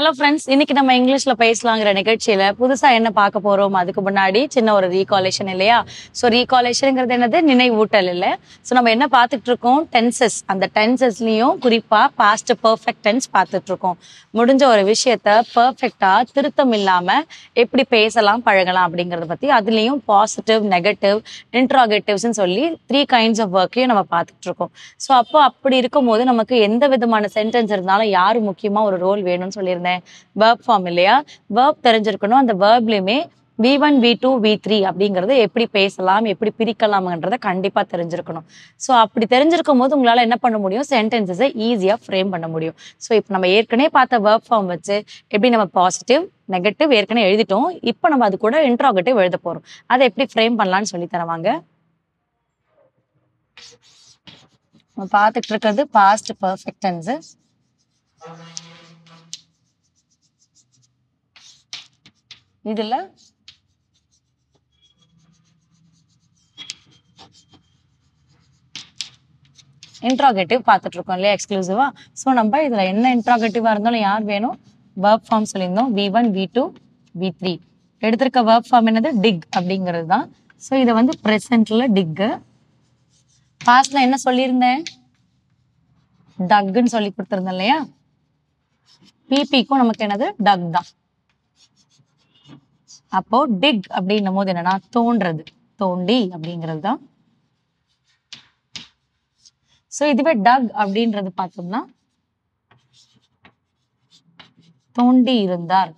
hello friends இன்னைக்கு நம்ம இங்கிலீஷ்ல பேசலாங்கிற நிகழ்ச்சியில புதுசா என்ன பார்க்க போறோம் அதுக்கு முன்னாடி சின்ன ஒரு ரீகாலேஷன் இல்லையா ஸோ ரீகாலேஷனுங்கிறது என்னது நினைவூட்டல் இல்லை ஸோ நம்ம என்ன பார்த்துட்டு இருக்கோம் டென்சஸ் அந்த டென்சஸ்லயும் குறிப்பா பாஸ்ட் பர்ஃபெக்ட் டென்ஸ் பார்த்துட்டு இருக்கோம் முடிஞ்ச ஒரு விஷயத்த பர்ஃபெக்டா திருத்தம் இல்லாம எப்படி பேசலாம் பழகலாம் அப்படிங்கறத பத்தி அதுலயும் பாசிட்டிவ் நெகட்டிவ் இன்ட்ராகேட்டிவ்ஸ்னு சொல்லி த்ரீ கைண்ட்ஸ் ஆஃப் ஒர்க்கையும் நம்ம பார்த்துட்டு இருக்கோம் ஸோ அப்போ அப்படி இருக்கும்போது நமக்கு எந்த விதமான சென்டென்ஸ் இருந்தாலும் யார் முக்கியமா ஒரு ரோல் வேணும்னு சொல்லியிருந்தேன் என்ன வேர்ப் ஃபார்ம் இல்லையா வேர்ப் தெரிஞ்சிருக்கணும் அந்த வேர்ப்லையுமே V one V two V three அப்படிங்கிறத எப்படி பேசலாம் எப்படி பிரிக்கலாம்ன்றத கண்டிப்பாக தெரிஞ்சிருக்கணும் ஸோ அப்படி தெரிஞ்சிருக்கும் போது உங்களால் என்ன பண்ண முடியும் சென்டென்சஸை ஈஸியாக ஃப்ரேம் பண்ண முடியும் ஸோ இப்போ நம்ம ஏற்கனவே பார்த்த வேர்க் ஃபார்ம் வச்சு எப்படி நம்ம பாசிட்டிவ் நெகட்டிவ் ஏற்கனவே எழுதிட்டோம் இப்போ நம்ம அது கூட இன்ட்ராகட்டிவ் எழுத போகிறோம் அதை எப்படி ஃப்ரேம் பண்ணலான்னு சொல்லி தருவாங்க பார்த்துட்டு இருக்கிறது பாஸ்ட் பர்ஃபெக்ட் இதில் இன்ட்ராகேட்டிவ் பார்த்துட்டு இருக்கோம் இல்லையா எக்ஸ்க்ளூசிவா ஸோ நம்ம இதுல என்ன இன்ட்ராகேட்டிவா இருந்தாலும் யார் வேணும் வேர்ப் ஃபார்ம் சொல்லியிருந்தோம் V one V two V three எடுத்திருக்க வேர்ப் ஃபார்ம் என்னது டிக் அப்படிங்கிறது தான் ஸோ இதை வந்து ப்ரெசென்ட்டில் டிக்கு பாஸ்ட்ல என்ன சொல்லியிருந்தேன் டக்குன்னு சொல்லி கொடுத்துருந்தேன் இல்லையா பிபிக்கும் நமக்கு என்னது டக் தான் அப்போ டிக் அப்படின்னும் போது என்னன்னா தோன்றது தோண்டி அப்படிங்கிறது தான் சோ இதுவே டக் அப்படின்றது பார்த்தோம்னா தோண்டி இருந்தார்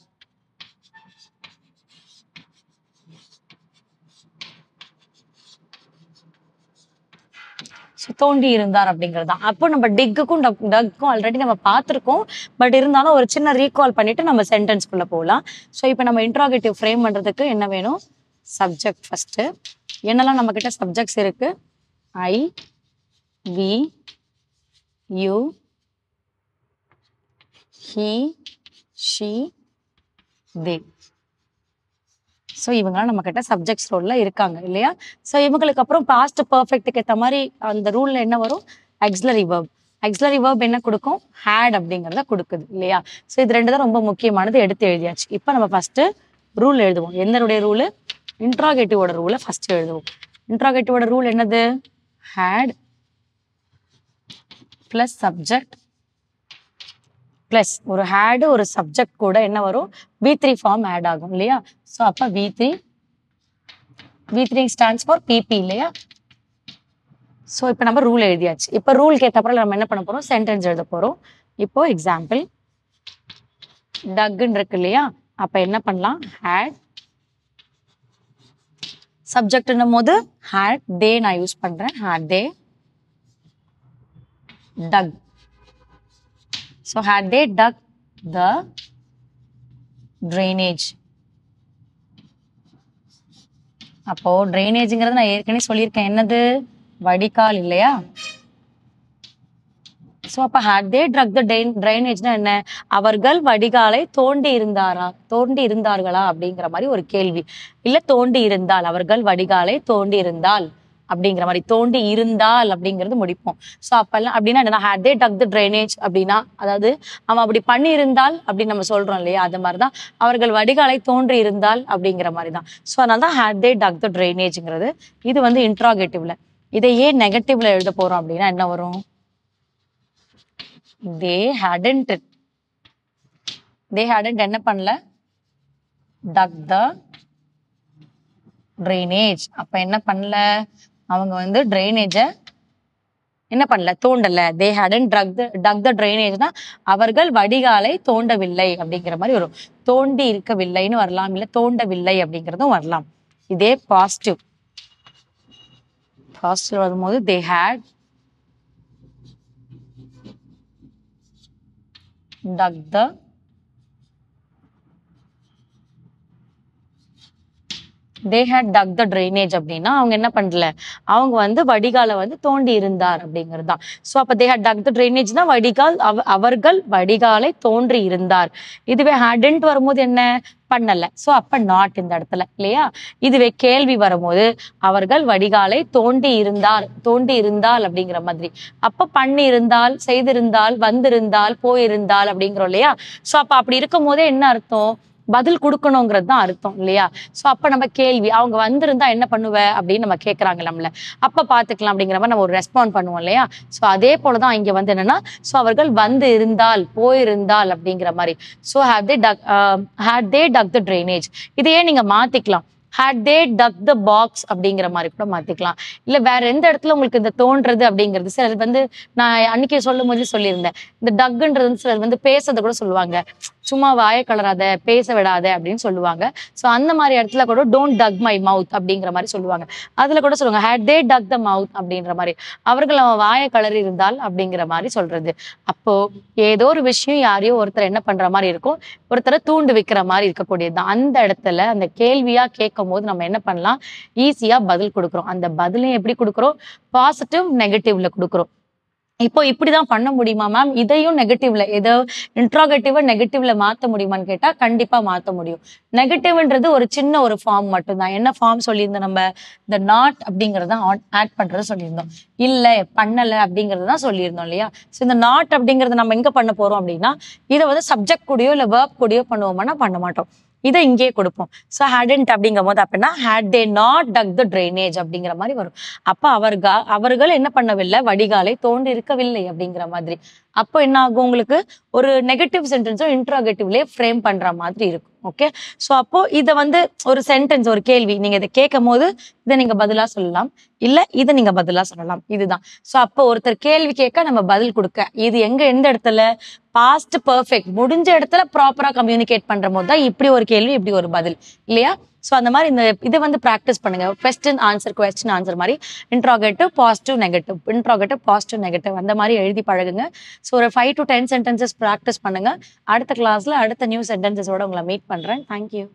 தோண்டி இருந்தார் அப்படிங்கிறது தான் அப்போ நம்ம டிக்குக்கும் டக்கும் ஆல்ரெடி நம்ம பார்த்துருக்கோம் பட் இருந்தாலும் ஒரு சின்ன ரீகால் பண்ணிட்டு நம்ம சென்டென்ஸ்குள்ளே போகலாம் ஸோ இப்போ நம்ம இன்ட்ராகேட்டிவ் ஃப்ரேம் பண்ணுறதுக்கு என்ன வேணும் சப்ஜெக்ட் ஃபஸ்ட்டு என்னெல்லாம் நம்மக்கிட்ட சப்ஜெக்ட்ஸ் இருக்குது I we you he she they so இவங்களாம் நம்ம கிட்ட சப்ஜெக்ட்ஸ் ரோல்ல இருக்காங்க இல்லையா ஸோ இவங்களுக்கு அப்புறம் பாஸ்ட் பர்ஃபெக்ட்டுக்கு ஏற்ற மாதிரி அந்த ரூல்ல என்ன வரும் எக்ஸ்லரி வேர்ப் எக்ஸ்லரி வேர்ப் என்ன கொடுக்கும் ஹேட் அப்படிங்கிறத கொடுக்குது இல்லையா ஸோ இது ரெண்டு தான் ரொம்ப முக்கியமானது எடுத்து எழுதியாச்சு இப்போ நம்ம ஃபர்ஸ்ட் ரூல் எழுதுவோம் எந்தருடைய ரூலு இன்ட்ராகேட்டிவோட ரூலை ஃபர்ஸ்ட் எழுதுவோம் இன்ட்ராகேட்டிவோட ரூல் என்னது ஹேட் ப்ளஸ் சப்ஜெக்ட் ப்ளஸ் ஒரு ஹேடு ஒரு சப்ஜெக்ட் கூட என்ன வரும் வி த்ரீ ஃபார்ம் ஆட் ஆகும் இல்லையா ஸோ அப்போ V three V three stands for PP இல்லையா ஸோ இப்போ நம்ம ரூல் எழுதியாச்சு இப்போ ரூலுக்கு ஏற்றப்பறம் நம்ம என்ன பண்ண போகிறோம் சென்டென்ஸ் எழுத போகிறோம் இப்போ எக்ஸாம்பிள் டக்குன்னு இருக்கு இல்லையா அப்போ என்ன பண்ணலாம் ஹேட் சப்ஜெக்ட்னும் போது ஹேட் தே நான் யூஸ் பண்ணுறேன் had they dug So had they dug the drainage அப்போ ட்ரைனேஜ்ங்கிறது நான் ஏற்கனவே சொல்லியிருக்கேன் என்னது வடிகால் இல்லையா ஸோ அப்போ ஹேட் தே ட்ரக் த ட்ரைனேஜ்னா என்ன அவர்கள் வடிகாலை தோண்டி இருந்தாரா தோண்டி இருந்தார்களா அப்படிங்கிற மாதிரி ஒரு கேள்வி இல்லை தோண்டி இருந்தால் அவர்கள் வடிகாலை தோண்டி இருந்தால் அப்படிங்கிற மாதிரி தோண்டி இருந்தால் அப்படிங்கிறது முடிப்போம் ஸோ அப்பெல்லாம் அப்படின்னா என்னன்னா had they dug the drainage அப்படின்னா அதாவது அவன் அப்படி பண்ணியிருந்தால் அப்படின்னு நம்ம சொல்றோம் இல்லையா அது மாதிரி தான் அவர்கள் வடிகாலை தோன்றி இருந்தால் அப்படிங்கிற மாதிரி தான் ஸோ அதனால தான் ஹேட் தே டக் த ட்ரைனேஜ்ங்கிறது இது வந்து இன்ட்ராகேட்டிவ்ல இதை ஏன் நெகட்டிவ்ல எழுத போறோம் அப்படின்னா என்ன வரும் தே ஹேடன்ட் தே ஹேடன்ட் என்ன பண்ணல டக் த ட்ரைனேஜ் அப்ப என்ன பண்ணல அவங்க வந்து ட்ரைனேஜை என்ன பண்ணல தோண்டல தே ஹடன் ட்ரக் டக் த ட்ரைனேஜ்னா அவர்கள் வடிகாலை தோண்டவில்லை அப்படிங்கிற மாதிரி வரும் தோண்டி இருக்கவில்லைன்னு வரலாம் இல்லை தோண்டவில்லை அப்படிங்கிறதும் வரலாம் இதே பாசிட்டிவ் பாசிட்டிவ் வரும்போது they had dug the they had dug the drainage அப்படின்னா அவங்க என்ன பண்ணல அவங்க வந்து வடிகாலை வந்து தோண்டி இருந்தார் அப்படிங்கிறது தான் ஸோ அப்போ தே ஹேட் டக் த ட்ரைனேஜ் தான் வடிகால் அவர்கள் வடிகாலை தோன்றி இருந்தார் இதுவே ஹேடன்ட் வரும்போது என்ன பண்ணல ஸோ அப்ப நாட் இந்த இடத்துல இல்லையா இதுவே கேள்வி வரும்போது அவர்கள் வடிகாலை தோண்டி இருந்தால் தோண்டி இருந்தால் அப்படிங்கிற மாதிரி அப்ப பண்ணி இருந்தால் செய்திருந்தால் வந்திருந்தால் போயிருந்தால் அப்படிங்கிறோம் இல்லையா ஸோ அப்ப அப்படி இருக்கும் போதே என்ன அர்த்தம் பதில் கொடுக்கணுங்கிறது தான் அர்த்தம் இல்லையா ஸோ அப்போ நம்ம கேள்வி அவங்க வந்திருந்தா என்ன பண்ணுவ அப்படின்னு நம்ம கேட்குறாங்க நம்மள அப்போ பார்த்துக்கலாம் அப்படிங்கிற மாதிரி நம்ம ஒரு ரெஸ்பாண்ட் பண்ணுவோம் இல்லையா ஸோ அதே போல தான் இங்கே வந்து என்னன்னா ஸோ அவர்கள் வந்து இருந்தால் போயிருந்தால் அப்படிங்கிற மாதிரி so have they dug had they dug the drainage இதையே நீங்கள் மாற்றிக்கலாம் had they dug the box அப்படிங்கிற மாதிரி கூட மாத்திக்கலாம் இல்ல வேற எந்த இடத்துல உங்களுக்கு இந்த தோன்றது அப்படிங்கிறது சிலர் வந்து நான் அன்னைக்கு சொல்லும் போது சொல்லியிருந்தேன் இந்த டக்குன்றது வந்து சிலர் வந்து பேசுறத கூட சொல்லுவாங்க சும்மா வாய கலராத பேச விடாத அப்படின்னு சொல்லுவாங்க ஸோ அந்த மாதிரி இடத்துல கூட டோன்ட் டக் மை மவுத் அப்படிங்கிற மாதிரி சொல்லுவாங்க அதுல கூட சொல்லுவாங்க ஹேட் தே டக் த மவுத் அப்படின்ற மாதிரி அவர்கள் அவன் வாய கலர் இருந்தால் அப்படிங்கிற மாதிரி சொல்றது அப்போ ஏதோ ஒரு விஷயம் யாரையோ ஒருத்தர் என்ன பண்ற மாதிரி இருக்கும் ஒருத்தரை தூண்டு வைக்கிற மாதிரி இருக்கக்கூடியது அந்த இடத்துல அந்த கேள்வியா கேட்க பார்க்கும் போது நம்ம என்ன பண்ணலாம் ஈஸியா பதில் கொடுக்குறோம் அந்த பதிலையும் எப்படி கொடுக்குறோம் பாசிட்டிவ் நெகட்டிவ்ல கொடுக்குறோம் இப்போ இப்படிதான் பண்ண முடியுமா மேம் இதையும் நெகட்டிவ்ல ஏதோ இன்ட்ராகேட்டிவா நெகட்டிவ்ல மாத்த முடியுமான்னு கேட்டா கண்டிப்பா மாத்த முடியும் நெகட்டிவ்ன்றது ஒரு சின்ன ஒரு ஃபார்ம் மட்டும்தான் என்ன ஃபார்ம் சொல்லியிருந்தோம் நம்ம இந்த நாட் அப்படிங்கறத ஆட் பண்றது சொல்லியிருந்தோம் இல்ல பண்ணல அப்படிங்கறத தான் சொல்லியிருந்தோம் இல்லையா இந்த நாட் அப்படிங்கறத நம்ம எங்க பண்ண போறோம் அப்படின்னா இதை வந்து சப்ஜெக்ட் கூடயோ இல்ல வேர்ப் கூடயோ பண்ணுவோம்னா பண்ண மாட்டோம் இதை இங்கேயே கொடுப்போம் ஸோ ஹேடன்ட் அப்படிங்கும் போது அப்படின்னா had they not dug the drainage அப்படிங்கிற மாதிரி வரும் அப்போ அவர்கா அவர்கள் என்ன பண்ணவில்லை வடிகாலை தோண்டி இருக்கவில்லை அப்படிங்கிற மாதிரி அப்போ என்ன ஆகும் உங்களுக்கு ஒரு நெகட்டிவ் சென்டென்ஸும் இன்ட்ராகேட்டிவ்லேயே ஃப்ரேம் பண்ணுற மாதிரி இருக்கும் ஓகே ஸோ அப்போ இதை வந்து ஒரு சென்டென்ஸ் ஒரு கேள்வி நீங்க இதை கேட்கும் போது இதை நீங்க பதிலா சொல்லலாம் இல்ல இதை நீங்க பதிலா சொல்லலாம் இதுதான் ஸோ அப்போ ஒருத்தர் கேள்வி கேட்க நம்ம பதில் கொடுக்க இது எங்க எந்த இடத்துல பாஸ்ட் பர்ஃபெக்ட் முடிஞ்ச இடத்துல ப்ராப்பரா கம்யூனிகேட் பண்ற போது தான் இப்படி ஒரு கேள்வி இப்படி ஒரு பதில் இல்லையா ஸோ அந்த மாதிரி இந்த இதை வந்து ப்ராக்டிஸ் பண்ணுங்க கொஸ்டின் ஆன்சர் கொஸ்டின் ஆன்சர் மாதிரி interrogative positive negative interrogative positive negative அந்த மாதிரி எழுதி பழகுங்க ஸோ ஒரு five to ten sentences practice பண்ணுங்க அடுத்த கிளாஸ்ல அடுத்த நியூ சென்டென்சஸோட உங்களை மீட் பண்றேன் தேங்க்யூ